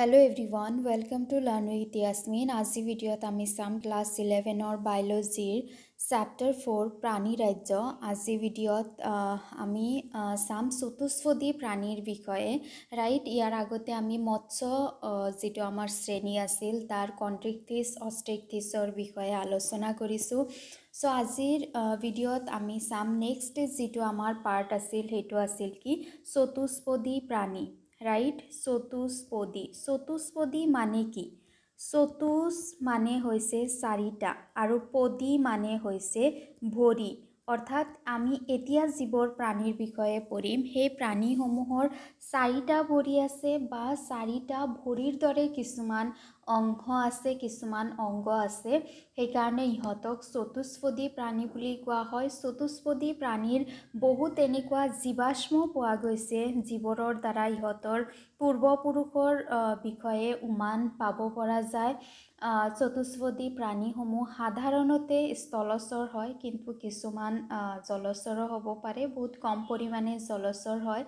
hello' everyone welcome to learn with Yasmin আজিৰ ভিডিঅ'ত আমি চাম ক্লাছ ইলেভেনৰ বায়'লজিৰ চেপ্টাৰ ফ'ৰ প্ৰাণী ৰাজ্য আজিৰ ভিডিঅ'ত আমি চাম চতুস্পদী প্ৰাণীৰ বিষয়ে ৰাইট ইয়াৰ আগতে আমি মৎস্য যিটো আমাৰ শ্ৰেণী আছিল তাৰ কণ্ট্ৰেক্টিছ অষ্ট্ৰেক্টিছৰ বিষয়ে আলোচনা কৰিছোঁ চ' আজিৰ ভিডিঅ'ত আমি চাম নেক্সট যিটো আমাৰ পাৰ্ট আছিল সেইটো আছিল কি চতুস্পদী প্ৰাণী ৰাইট চতুষ্পদী চতুষ্পদী মানে কি চতুষ মানে হৈছে চাৰিটা আৰু পদী মানে হৈছে ভৰি অৰ্থাৎ আমি এতিয়া যিবোৰ প্ৰাণীৰ বিষয়ে পঢ়িম সেই প্ৰাণীসমূহৰ চাৰিটা ভৰি আছে বা চাৰিটা ভৰিৰ দৰে কিছুমান অংশ আছে কিছুমান অংগ আছে সেইকাৰণে ইহঁতক চতুষ্পদী প্ৰাণী বুলি কোৱা হয় চতুষ্পদী প্ৰাণীৰ বহুত তেনেকুৱা জীৱাশ্ম পোৱা গৈছে জীৱৰৰ দ্বাৰা ইহঁতৰ পূৰ্বপুৰুষৰ বিষয়ে উমান পাব পৰা যায় চতুষ্পদী প্ৰাণীসমূহ সাধাৰণতে স্থলচৰ হয় কিন্তু কিছুমান জলচৰ হ'ব পাৰে বহুত কম পৰিমাণে জলচৰ হয়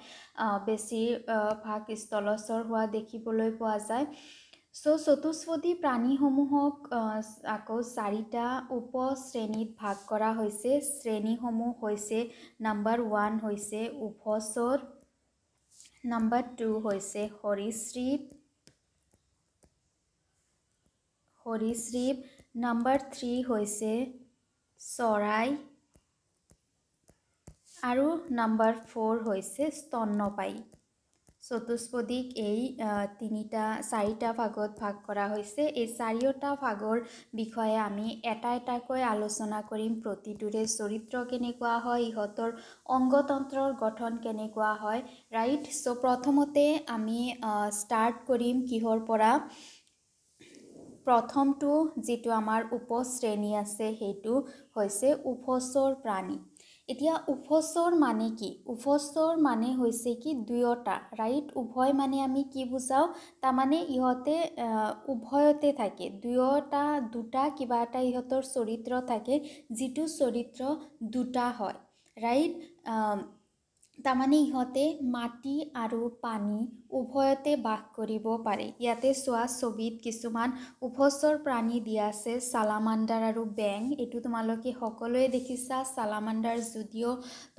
বেছিভাগ স্থলচৰ হোৱা দেখিবলৈ পোৱা যায় চ' চতুস্পদী প্ৰাণীসমূহক আকৌ চাৰিটা উপ শ্ৰেণীত ভাগ কৰা হৈছে শ্ৰেণীসমূহ হৈছে নাম্বাৰ ওৱান হৈছে উভচৰ নাম্বাৰ টু হৈছে সৰীশ্ৰীপ সৰীশ্ৰীপ নাম্বাৰ থ্ৰী হৈছে চৰাই আৰু নাম্বাৰ ফ'ৰ হৈছে স্তন্যপায়ী চতুষ্পদীক এই তিনিটা চাৰিটা ভাগত ভাগ কৰা হৈছে এই চাৰিওটা ভাগৰ বিষয়ে আমি এটা এটাকৈ আলোচনা কৰিম প্ৰতিটোৰে চৰিত্ৰ কেনেকুৱা হয় ইহঁতৰ অংগতন্ত্ৰৰ গঠন কেনেকুৱা হয় ৰাইট চ' প্ৰথমতে আমি ষ্টাৰ্ট কৰিম কিহৰ পৰা প্ৰথমটো যিটো আমাৰ উপশ্ৰেণী আছে সেইটো হৈছে উপচৰ প্ৰাণী এতিয়া উভস্বৰ মানে কি উভস্বৰ মানে হৈছে কি দুয়োটা ৰাইট উভয় মানে আমি কি বুজাওঁ তাৰমানে ইহঁতে উভয়তে থাকে দুয়োটা দুটা কিবা এটা ইহঁতৰ চৰিত্ৰ থাকে যিটো চৰিত্ৰ দুটা হয় ৰাইট তাৰমানে ইহঁতে মাটি আৰু পানী উভয়তে বাস কৰিব পাৰে ইয়াতে চোৱা ছবিত কিছুমান উভচৰ প্ৰাণী দিয়া আছে চালামাণ্ডাৰ আৰু বেং এইটো তোমালোকে সকলোৱে দেখিছা চালামাণ্ডাৰ যদিও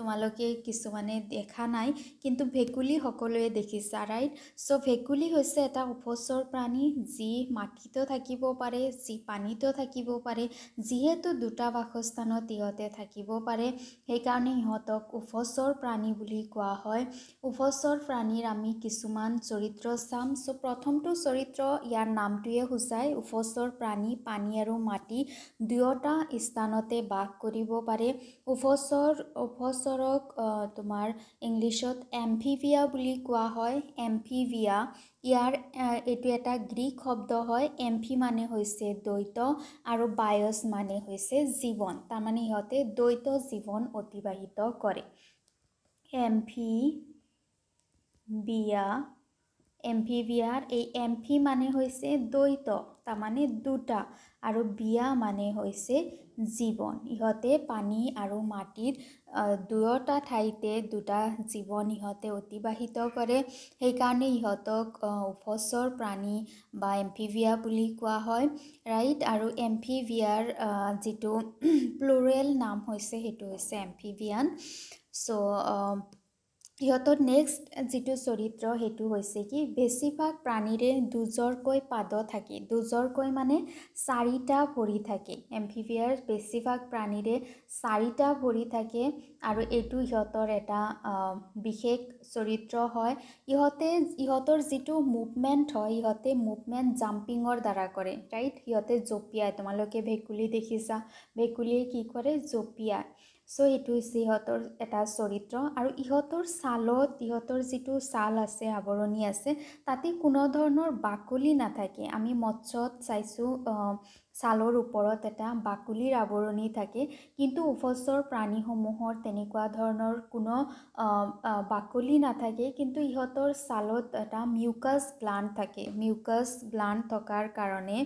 তোমালোকে কিছুমানে দেখা নাই কিন্তু ভেকুলী সকলোৱে দেখিছা ৰাইট চ' ভেকুলী হৈছে এটা উভচৰ প্ৰাণী যি মাটিতো থাকিব পাৰে যি পানীতো থাকিব পাৰে যিহেতু দুটা বাসস্থানত ইহঁতে থাকিব পাৰে সেইকাৰণে ইহঁতক উভচৰ প্ৰাণী বুলি কোৱা হয় উভচৰ প্ৰাণীৰ আমি কিছুমান কিছুমান চৰিত্ৰ চাম চ' প্ৰথমটো চৰিত্ৰ ইয়াৰ নামটোৱে সূচায় উভচৰ প্ৰাণী পানী আৰু মাটি দুয়োটা স্থানতে বাস কৰিব পাৰে উভচৰ উভচৰক তোমাৰ ইংলিছত এম্ফিভিয়া বুলি কোৱা হয় এম্ফিভিয়া ইয়াৰ এইটো এটা গ্ৰীক শব্দ হয় এম্ফি মানে হৈছে দ্বৈত আৰু বায়ছ মানে হৈছে জীৱন তাৰমানে সিহঁতে দ্বৈত জীৱন অতিবাহিত কৰে এম্ফি বিয়া এম্ফিবিয়াৰ এই এম্ফি মানে হৈছে দ্বৈত তাৰমানে দুটা আৰু বিয়া মানে হৈছে জীৱন ইহঁতে পানী আৰু মাটিত দুয়োটা ঠাইতে দুটা জীৱন ইহঁতে অতিবাহিত কৰে সেইকাৰণে ইহঁতক উভচৰ প্ৰাণী বা এম্ফিবিয়া বুলি কোৱা হয় ৰাইট আৰু এম্ফিবিয়াৰ যিটো প্লোৰেল নাম হৈছে সেইটো হৈছে এম্ফিবিয়ান ছ' সিহঁতৰ নেক্সট যিটো চৰিত্ৰ সেইটো হৈছে কি বেছিভাগ প্ৰাণীৰে দুজৰকৈ পাদ থাকে দুজৰকৈ মানে চাৰিটা ভৰি থাকে এম্ফিভিয়াৰ বেছিভাগ প্ৰাণীৰে চাৰিটা ভৰি থাকে আৰু এইটো সিহঁতৰ এটা বিশেষ চৰিত্ৰ হয় ইহঁতে ইহঁতৰ যিটো মুভমেণ্ট হয় ইহঁতে মুভমেণ্ট জাম্পিঙৰ দ্বাৰা কৰে ৰাইট সিহঁতে জঁপিয়াই তোমালোকে ভেকুলী দেখিছা ভেকুলীয়ে কি কৰে জঁপিয়াই চ' এইটো হৈছে ইহঁতৰ এটা চৰিত্ৰ আৰু ইহঁতৰ ছালত ইহঁতৰ যিটো ছাল আছে আৱৰণি আছে তাতে কোনো ধৰণৰ বাকলি নাথাকে আমি মৎসত চাইছোঁ ছালৰ ওপৰত এটা বাকলিৰ আৱৰণি থাকে কিন্তু উভচৰ প্ৰাণীসমূহৰ তেনেকুৱা ধৰণৰ কোনো বাকলি নাথাকে কিন্তু ইহঁতৰ ছালত এটা মিউকাছ গ্লান থাকে মিউকাছ গ্লান থকাৰ কাৰণে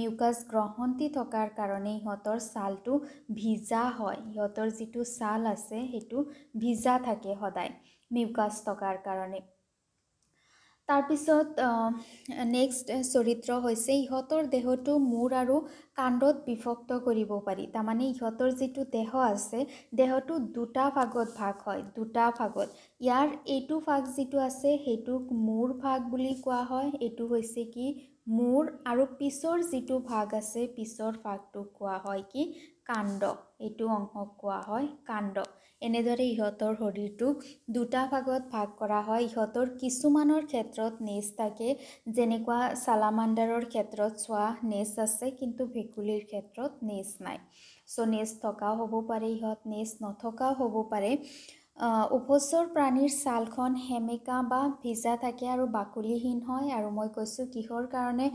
মিউকাছ গ্ৰহন্তী থকাৰ কাৰণে ইহঁতৰ ছালটো ভিজা হয় ইহঁতৰ যিটো ছাল আছে সেইটো ভিজা থাকে সদায় মিউকাছ থকাৰ কাৰণে তাৰপিছত নেক্সট চৰিত্ৰ হৈছে ইহঁতৰ দেহটো মূৰ আৰু কাণ্ডত বিভক্ত কৰিব পাৰি তাৰমানে ইহঁতৰ যিটো দেহ আছে দেহটো দুটা ভাগত ভাগ হয় দুটা ভাগত ইয়াৰ এইটো ভাগ যিটো আছে সেইটোক মূৰ ভাগ বুলি কোৱা হয় এইটো হৈছে কি মূৰ আৰু পিছৰ যিটো ভাগ আছে পিছৰ ভাগটোক কোৱা হয় কি কাণ্ড এইটো অংশক কোৱা হয় কাণ্ড এনেদৰে ইহঁতৰ শৰীৰটোক দুটা ভাগত ভাগ কৰা হয় ইহঁতৰ কিছুমানৰ ক্ষেত্ৰত নেজ থাকে যেনেকুৱা চালামাণ্ডাৰৰ ক্ষেত্ৰত চোৱা নেজ আছে কিন্তু ভেকুলীৰ ক্ষেত্ৰত নেজ নাই চ' নেজ থকাও হ'ব পাৰে ইহঁত নেজ নথকাও হ'ব পাৰে উপচৰ প্ৰাণীৰ ছালখন সেমেকা বা ভিজা থাকে আৰু বাকলিহীন হয় আৰু মই কৈছোঁ কিহৰ কাৰণে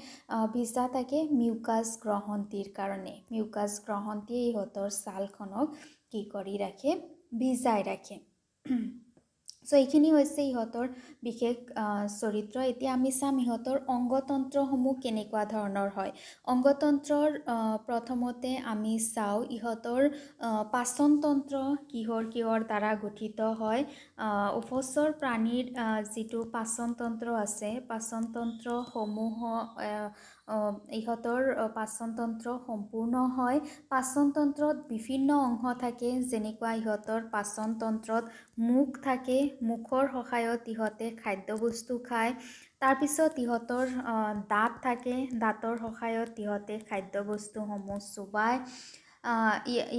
ভিজা থাকে মিউকাছ গ্ৰহণটিৰ কাৰণে মিউকাছ গ্ৰহণটিয়ে ইহঁতৰ ছালখনক কি কৰি ৰাখে ভিজাই ৰাখে চ' এইখিনি হৈছে ইহঁতৰ বিশেষ চৰিত্ৰ এতিয়া আমি চাম ইহঁতৰ অংগতন্ত্ৰসমূহ কেনেকুৱা ধৰণৰ হয় অংগতন্ত্ৰৰ প্ৰথমতে আমি চাওঁ ইহঁতৰ পাচনতন্ত্ৰ কিহৰ কিহৰ দ্বাৰা গঠিত হয় উপচৰ প্ৰাণীৰ যিটো পাচনতন্ত্ৰ আছে পাচনতন্ত্ৰসমূহ ইহঁতৰ পাচনতন্ত্ৰ সম্পূৰ্ণ হয় পাচনতন্ত্ৰত বিভিন্ন অংশ থাকে যেনেকুৱা ইহঁতৰ পাচনতন্ত্ৰত মুখ থাকে মুখৰ সহায়ত ইহঁতে খাদ্যবস্তু খায় তাৰপিছত ইহঁতৰ দাঁত থাকে দাঁতৰ সহায়ত ইহঁতে খাদ্যবস্তুসমূহ চোবায়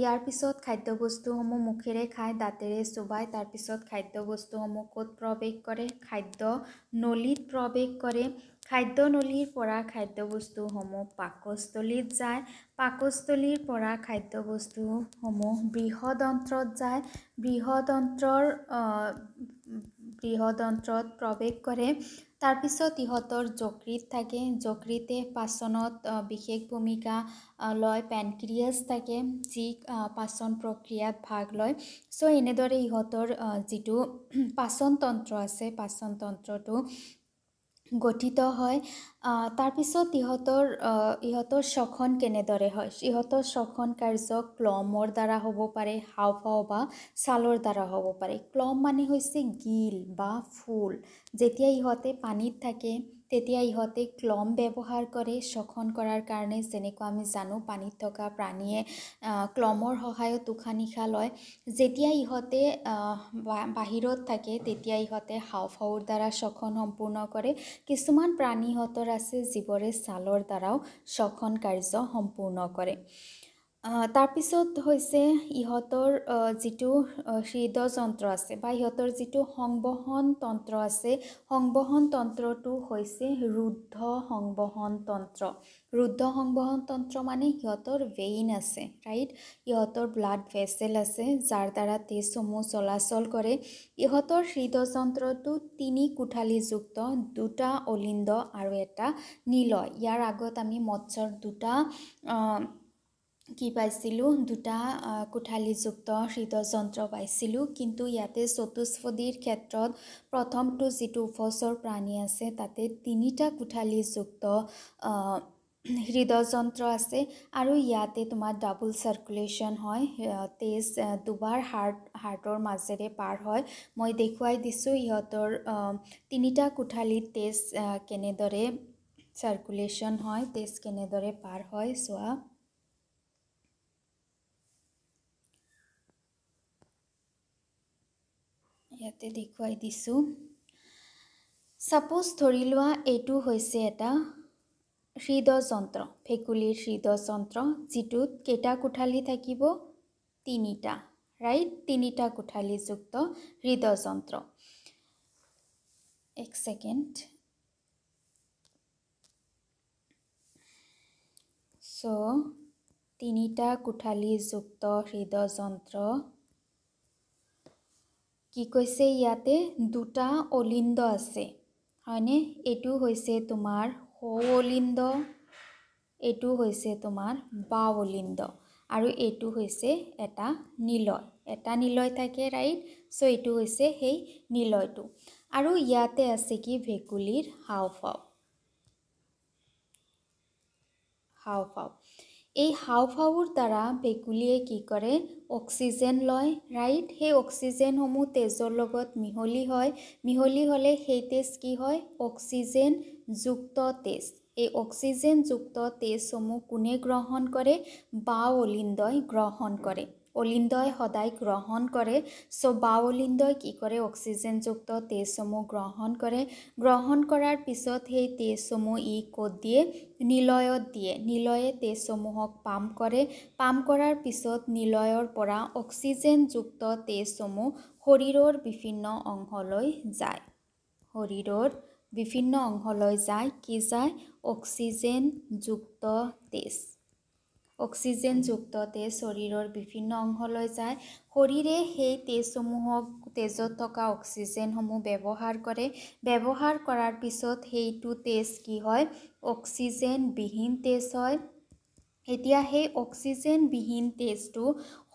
ইয়াৰ পিছত খাদ্যবস্তুসমূহ মুখেৰে খায় দাঁতেৰে চোবায় তাৰপিছত খাদ্যবস্তুসমূহ ক'ত প্ৰৱেশ কৰে খাদ্য নলীত প্ৰৱেশ কৰে খাদ্যনলীৰ পৰা খাদ্যবস্তুসমূহ পাকস্থলীত যায় পাকস্থলীৰ পৰা খাদ্যবস্তুসমূহ বৃহদন্ত্ৰত যায় বৃহদন্ত্ৰৰ বৃহদন্ত্ৰত প্ৰৱেশ কৰে তাৰপিছত ইহঁতৰ জকৃত থাকে জকৃতে পাচনত বিশেষ ভূমিকা লয় পেনক্ৰিয়াছ থাকে যি পাচন প্ৰক্ৰিয়াত ভাগ লয় চ' এনেদৰে ইহঁতৰ যিটো পাচনতন্ত্ৰ আছে পাচনতন্ত্ৰটো গঠিত হয় তাৰপিছত ইহঁতৰ ইহঁতৰ শখন কেনেদৰে হয় ইহঁতৰ শখন কাৰ্য ক্লমৰ দ্বাৰা হ'ব পাৰে হাওফাও বা ছালৰ দ্বাৰা হ'ব পাৰে ক্লম মানে হৈছে গিল বা ফুল যেতিয়া ইহঁতে পানীত থাকে তেতিয়া ইহঁতে ক্লম ব্যৱহাৰ কৰে শোষণ কৰাৰ কাৰণে যেনেকুৱা আমি জানো পানীত থকা প্ৰাণীয়ে ক্লমৰ সহায়ত উশাহ নিশাহ লয় যেতিয়া ইহঁতে বাহিৰত থাকে তেতিয়া ইহঁতে হাওফাওৰ দ্বাৰা শোষণ সম্পূৰ্ণ কৰে কিছুমান প্ৰাণী ইহঁতৰ আছে যিবোৰে ছালৰ দ্বাৰাও শোষণ কাৰ্য সম্পূৰ্ণ কৰে তাৰপিছত হৈছে ইহঁতৰ যিটো হৃদয় যন্ত্ৰ আছে বা ইহঁতৰ যিটো সংবহন তন্ত্ৰ আছে সংবহন তন্ত্ৰটো হৈছে ৰুদ্ধ সংবহন তন্ত্ৰ ৰুদ্ধ সংবহন তন্ত্ৰ মানে সিহঁতৰ ভেইন আছে ৰাইট ইহঁতৰ ব্লাড ভেচেল আছে যাৰ দ্বাৰা তেজসমূহ চলাচল কৰে ইহঁতৰ হৃদযন্ত্ৰটো তিনি কোঠালীযুক্ত দুটা অলিন্দ আৰু এটা নীলয় ইয়াৰ আগত আমি মৎস্যৰ দুটা কি পাইছিলোঁ দুটা কোঠালিযুক্ত হৃদযন্ত্ৰ পাইছিলোঁ কিন্তু ইয়াতে চতুষ্পদীৰ ক্ষেত্ৰত প্ৰথমটো যিটো উপচৰ প্ৰাণী আছে তাতে তিনিটা কোঠালিযুক্ত হৃদযন্ত্ৰ আছে আৰু ইয়াতে তোমাৰ ডাবল চাৰ্কুলেশ্যন হয় তেজ দুবাৰ হাৰ্ট হাৰ্টৰ মাজেৰে পাৰ হয় মই দেখুৱাই দিছোঁ ইহঁতৰ তিনিটা কোঠালিত তেজ কেনেদৰে চাৰ্কুলেশ্যন হয় তেজ কেনেদৰে পাৰ হয় চোৱা ইয়াতে দেখুৱাই দিছোঁ ছাপোজ ধৰি লোৱা এইটো হৈছে এটা হৃদযন্ত্ৰ ভেকুলীৰ হৃদযন্ত্ৰ যিটোত কেইটা কোঠালি থাকিব তিনিটা ৰাইট তিনিটা কোঠালিযুক্ত হৃদযন্ত্ৰ এক ছেকেণ্ড চ' তিনিটা কোঠালিযুক্ত হৃদযন্ত্ৰ কি কৈছে ইয়াতে দুটা অলিন্দ আছে হয়নে এইটো হৈছে তোমাৰ সৌ অলিন্দ এইটো হৈছে তোমাৰ বাও অলিন্দ আৰু এইটো হৈছে এটা নীলয় এটা নীলয় থাকে ৰাইট চ' এইটো হৈছে সেই নীলয়টো আৰু ইয়াতে আছে কি ভেকুলীৰ হাওফাও হাওফাও এই হাওফাওৰ দ্বাৰা ভেকুলীয়ে কি কৰে অক্সিজেন লয় ৰাইট সেই অক্সিজেনসমূহ তেজৰ লগত মিহলি হয় মিহলি হ'লে সেই তেজ কি হয় অক্সিজেনযুক্ত তেজ এই অক্সিজেনযুক্ত তেজসমূহ কোনে গ্ৰহণ কৰে বা অলিন্দই গ্ৰহণ কৰে অলিন্দই সদায় গ্ৰহণ কৰে চ' বা অলিন্দই কি কৰে অক্সিজেনযুক্ত তেজসমূহ গ্ৰহণ কৰে গ্ৰহণ কৰাৰ পিছত সেই তেজসমূহ ই ক'ত দিয়ে নিলয়ত দিয়ে নিলয়ে তেজসমূহক পাম কৰে পাম কৰাৰ পিছত নিলয়ৰ পৰা অক্সিজেনযুক্ত তেজসমূহ শৰীৰৰ বিভিন্ন অংশলৈ যায় শৰীৰৰ বিভিন্ন অংশলৈ যায় কি যায় অক্সিজেনযুক্ত তেজ অক্সিজেনযুক্ত তেজ শৰীৰৰ বিভিন্ন অংশলৈ যায় শৰীৰে সেই তেজসমূহক তেজত থকা অক্সিজেনসমূহ ব্যৱহাৰ কৰে ব্যৱহাৰ কৰাৰ পিছত সেইটো তেজ কি হয় অক্সিজেনবিহীন তেজ হয় এতিয়া সেই অক্সিজেনবিহীন তেজটো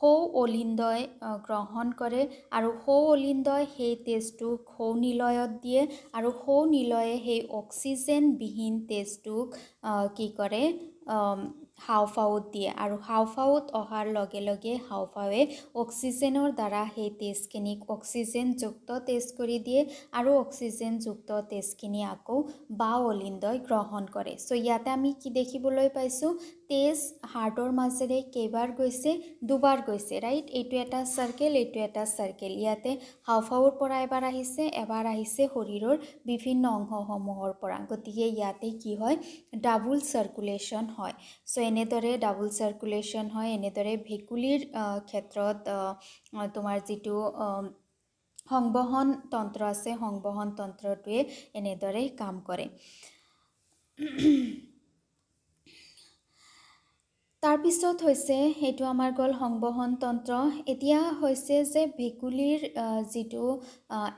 সৌ অলিন্দই গ্ৰহণ কৰে আৰু সৌ অলিন্দই সেই তেজটোক সৌ নিলয়ত দিয়ে আৰু সৌ নিলয়ে সেই অক্সিজেনবিহীন তেজটোক কি কৰে হাওফাওত দিয়ে আৰু হাওফাওত অহাৰ লগে লগে হাওফাওৱে অক্সিজেনৰ দ্বাৰা সেই তেজখিনিক অক্সিজেনযুক্ত তেজ কৰি দিয়ে আৰু অক্সিজেনযুক্ত তেজখিনি আকৌ বা অলিন্দই গ্ৰহণ কৰে চ' ইয়াতে আমি কি দেখিবলৈ পাইছোঁ তেজ হাৰ্টৰ মাজেৰে কেইবাৰ গৈছে দুবাৰ গৈছে ৰাইট এইটো এটা চাৰ্কেল এইটো এটা চাৰ্কেল ইয়াতে হাওফাওৰ পৰা এবাৰ আহিছে এবাৰ আহিছে শৰীৰৰ বিভিন্ন অংশসমূহৰ পৰা গতিকে ইয়াতে কি হয় ডাবুল চাৰ্কুলেশ্যন হয় চ' এনেদৰে ডাবুল চাৰ্কুলেশ্যন হয় এনেদৰে ভেকুলীৰ ক্ষেত্ৰত তোমাৰ যিটো সংবহন তন্ত্ৰ আছে সংবহন তন্ত্ৰটোৱে এনেদৰে কাম কৰে তাৰপিছত হৈছে সেইটো আমাৰ গ'ল সংবহন তন্ত্ৰ এতিয়া হৈছে যে ভেকুলীৰ যিটো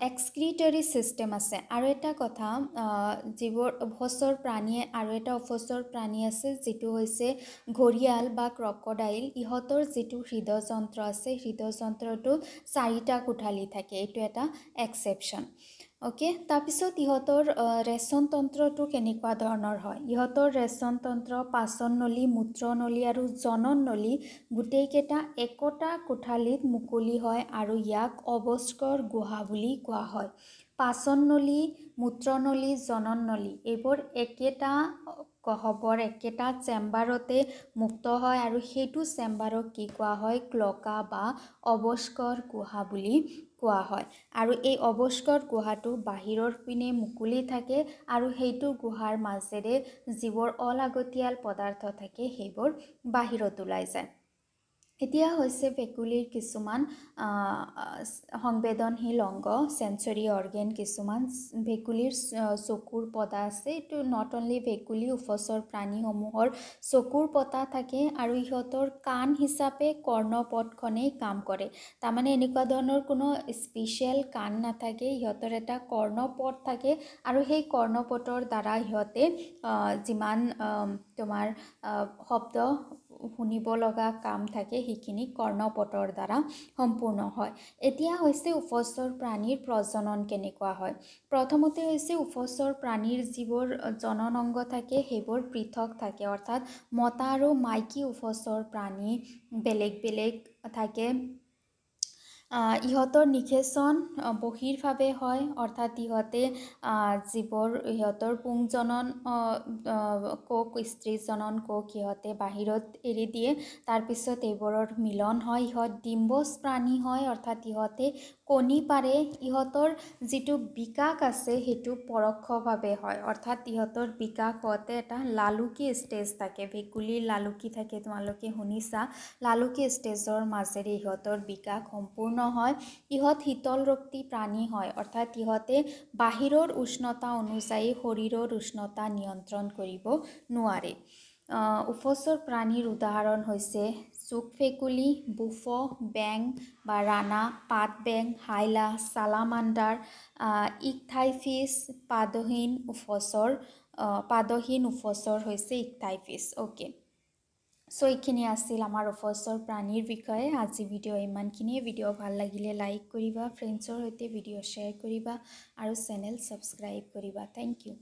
এক্সক্ৰিটৰী ছিষ্টেম আছে আৰু এটা কথা যিবোৰ অভচৰ প্ৰাণীয়ে আৰু এটা অভচৰ প্ৰাণী আছে যিটো হৈছে ঘৰিয়াল বা ক্ৰকডাইল ইহঁতৰ যিটো হৃদযন্ত্ৰ আছে হৃদযন্ত্ৰটো চাৰিটা কোঠালি থাকে এইটো এটা এক্সেপশ্যন অ'কে তাৰপিছত ইহঁতৰ ৰেচন তন্ত্ৰটো কেনেকুৱা ধৰণৰ হয় ইহঁতৰ ৰেচন তন্ত্ৰ পাচন নলী মূত্ৰ নলী আৰু জনন নলী গোটেইকেইটা একোটা কোঠালীত মুকলি হয় আৰু ইয়াক অৱস্কৰ গুহা বুলি কোৱা হয় পাচন নলী মূত্ৰ নলী জনন নলী এইবোৰ একেটা খবৰ একেটা চেম্বাৰতে মুক্ত হয় আৰু সেইটো চেম্বাৰক কি কোৱা হয় ক্লকা বা অৱস্কৰ গুহা বুলি কোৱা হয় আৰু এই অৱস্কৰ গুহাটো বাহিৰৰ পিনে মুকলি থাকে আৰু সেইটো গুহাৰ মাজেৰে যিবোৰ অলাগতিয়াল পদাৰ্থ থাকে সেইবোৰ বাহিৰত ওলাই যায় এতিয়া হৈছে ভেকুলীৰ কিছুমান সংবেদনশীল অংগ চেঞ্চৰী অৰ্গেন কিছুমান ভেকুলীৰ চকুৰ পতা আছে এইটো নট অনলি ভেকুলী উফচৰ প্ৰাণীসমূহৰ চকুৰ পতা থাকে আৰু ইহঁতৰ কাণ হিচাপে কৰ্ণপথখনেই কাম কৰে তাৰমানে এনেকুৱা ধৰণৰ কোনো স্পেচিয়েল কাণ নাথাকে ইহঁতৰ এটা কৰ্ণপথ থাকে আৰু সেই কৰ্ণপথৰ দ্বাৰা সিহঁতে যিমান তোমাৰ শব্দ শুনিব লগা কাম থাকে সেইখিনি কৰ্ণপটৰ দ্বাৰা সম্পূৰ্ণ হয় এতিয়া হৈছে উপস্থৰ প্ৰাণীৰ প্ৰজনন কেনেকুৱা হয় প্ৰথমতে হৈছে উপস্থৰ প্ৰাণীৰ যিবোৰ জনন অংগ থাকে সেইবোৰ পৃথক থাকে অৰ্থাৎ মতা আৰু মাইকী উপস্থৰ প্ৰাণী বেলেগ বেলেগ থাকে ইহঁতৰ নিষেচন বহিৰভাৱে হয় অৰ্থাৎ ইহঁতে যিবোৰ সিহঁতৰ পুংজনন কোক স্ত্ৰীজনন কোক সিহঁতে বাহিৰত এৰি দিয়ে তাৰপিছত এইবোৰৰ মিলন হয় ইহঁত ডিম্বছ প্ৰাণী হয় অৰ্থাৎ ইহঁতে কণী পাৰে ইহঁতৰ যিটো বিকাশ আছে সেইটো পৰোক্ষভাৱে হয় অৰ্থাৎ ইহঁতৰ বিকাশতে এটা লালুকী ষ্টেজ থাকে ভেকুলীৰ লালুকী থাকে তোমালোকে শুনিছা লালুকী ষ্টেজৰ মাজেৰে ইহঁতৰ বিকাশ সম্পূৰ্ণ হয় ইহঁত শীতলৰক্তি প্ৰাণী হয় অৰ্থাৎ ইহঁতে বাহিৰৰ উষ্ণতা অনুযায়ী শৰীৰৰ উষ্ণতা নিয়ন্ত্ৰণ কৰিব নোৱাৰে উপচৰ প্ৰাণীৰ উদাহৰণ হৈছে চুক ফেকুলি বুফ বেং বা ৰাণা পাত বেং হাইলা চালামাণ্ডাৰ ইকথাইফিচ পাদহীন উফচৰ পাদহীন উফচৰ হৈছে ইকথাইফিচ অ'কে চ' এইখিনি আছিল আমাৰ উফচৰ প্ৰাণীৰ বিষয়ে আজি ভিডিঅ' ইমানখিনিয়ে ভিডিঅ' ভাল লাগিলে লাইক কৰিবা ফ্ৰেণ্ডছৰ সৈতে ভিডিঅ' শ্বেয়াৰ কৰিবা আৰু চেনেল ছাবস্ক্ৰাইব কৰিবা থেংক ইউ